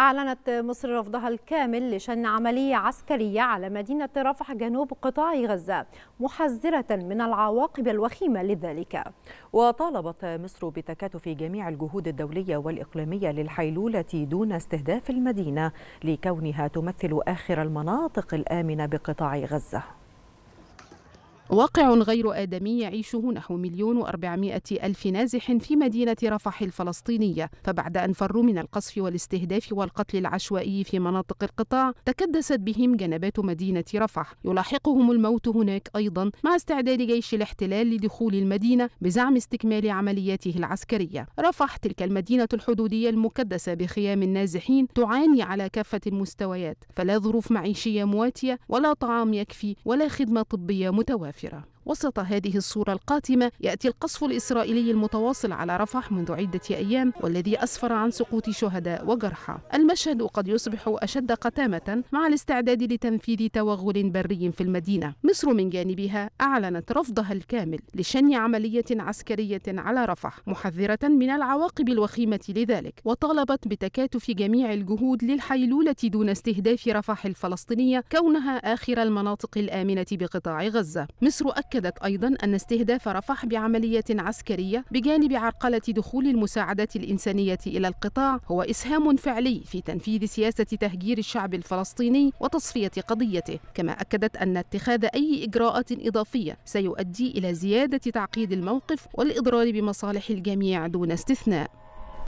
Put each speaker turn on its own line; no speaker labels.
أعلنت مصر رفضها الكامل لشن عملية عسكرية على مدينة رفح جنوب قطاع غزة محذرة من العواقب الوخيمة لذلك
وطالبت مصر بتكاتف جميع الجهود الدولية والإقليمية للحيلولة دون استهداف المدينة لكونها تمثل آخر المناطق الآمنة
بقطاع غزة واقع غير آدمي يعيشه نحو مليون وأربعمائة ألف نازح في مدينة رفح الفلسطينية فبعد أن فروا من القصف والاستهداف والقتل العشوائي في مناطق القطاع تكدست بهم جنبات مدينة رفح يلاحقهم الموت هناك أيضا مع استعداد جيش الاحتلال لدخول المدينة بزعم استكمال عملياته العسكرية رفح تلك المدينة الحدودية المكدسة بخيام النازحين تعاني على كافة المستويات فلا ظروف معيشية مواتية ولا طعام يكفي ولا خدمة طبية متوافرة متوفره وسط هذه الصورة القاتمة يأتي القصف الإسرائيلي المتواصل على رفح منذ عدة أيام والذي أسفر عن سقوط شهداء وجرحى المشهد قد يصبح أشد قتامة مع الاستعداد لتنفيذ توغل بري في المدينة مصر من جانبها أعلنت رفضها الكامل لشن عملية عسكرية على رفح محذرة من العواقب الوخيمة لذلك وطالبت بتكاتف جميع الجهود للحيلولة دون استهداف رفح الفلسطينية كونها آخر المناطق الآمنة بقطاع غزة مصر أكدت أيضا أن استهداف رفح بعملية عسكرية بجانب عرقلة دخول المساعدات الإنسانية إلى القطاع هو إسهام فعلي في تنفيذ سياسة تهجير الشعب الفلسطيني وتصفية قضيته كما أكدت أن اتخاذ أي إجراءات إضافية سيؤدي إلى زيادة تعقيد الموقف والإضرار بمصالح الجميع دون استثناء